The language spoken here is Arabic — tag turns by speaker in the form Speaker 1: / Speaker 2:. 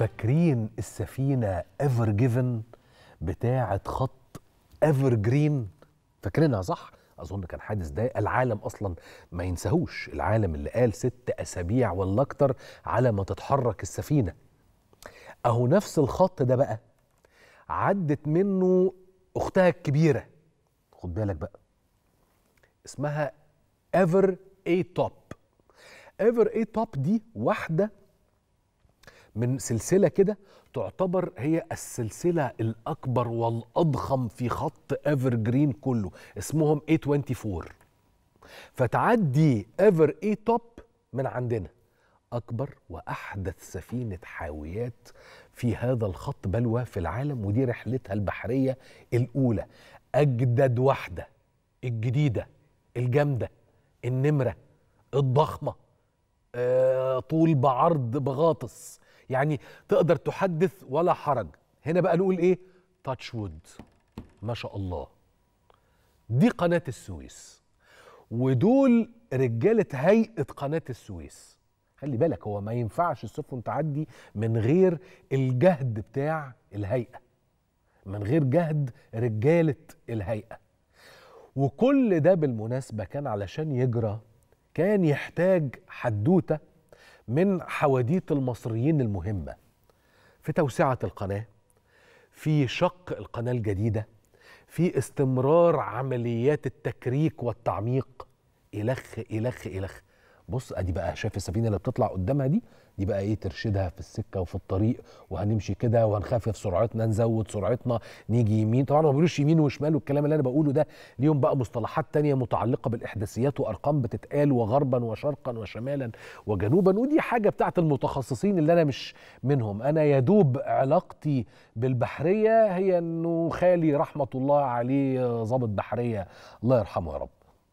Speaker 1: فاكرين السفينه ايفر جيفن بتاعه خط ايفر جرين فاكرينها صح اظن كان حادث ده العالم اصلا ما ينساهوش العالم اللي قال ست اسابيع ولا اكتر على ما تتحرك السفينه اهو نفس الخط ده بقى عدت منه اختها الكبيره خد بالك بقى اسمها ايفر اي توب ايفر اي توب دي واحده من سلسله كده تعتبر هي السلسله الاكبر والاضخم في خط ايفر جرين كله اسمهم A24 فتعدي ايفر اي توب من عندنا اكبر واحدث سفينه حاويات في هذا الخط بلوى في العالم ودي رحلتها البحريه الاولى اجدد واحده الجديده الجامده النمره الضخمه آه طول بعرض بغاطس يعني تقدر تحدث ولا حرج هنا بقى نقول ايه تاتش وود ما شاء الله دي قناه السويس ودول رجاله هيئه قناه السويس خلي بالك هو ما ينفعش السفن تعدي من غير الجهد بتاع الهيئه من غير جهد رجاله الهيئه وكل ده بالمناسبه كان علشان يجرى كان يحتاج حدوته من حواديت المصريين المهمة في توسعة القناة في شق القناة الجديدة في استمرار عمليات التكريك والتعميق إلخ إلخ إلخ بص ادي بقى شايف السفينه اللي بتطلع قدامها دي دي بقى ايه ترشدها في السكه وفي الطريق وهنمشي كده وهنخفف سرعتنا نزود سرعتنا نيجي يمين طبعا ما بيقولوش يمين وشمال والكلام اللي انا بقوله ده ليهم بقى مصطلحات تانية متعلقه بالاحداثيات وارقام بتتقال وغربا وشرقا وشمالا وجنوبا ودي حاجه بتاعت المتخصصين اللي انا مش منهم انا يا دوب علاقتي بالبحريه هي انه خالي رحمه الله عليه ضابط بحريه الله يرحمه يا رب